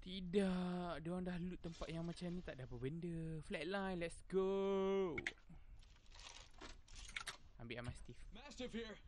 Tidak, dia orang dah loot tempat yang macam ni tak ada apa benda. Flatline, let's go. Ambil Amastif. Mastiff here.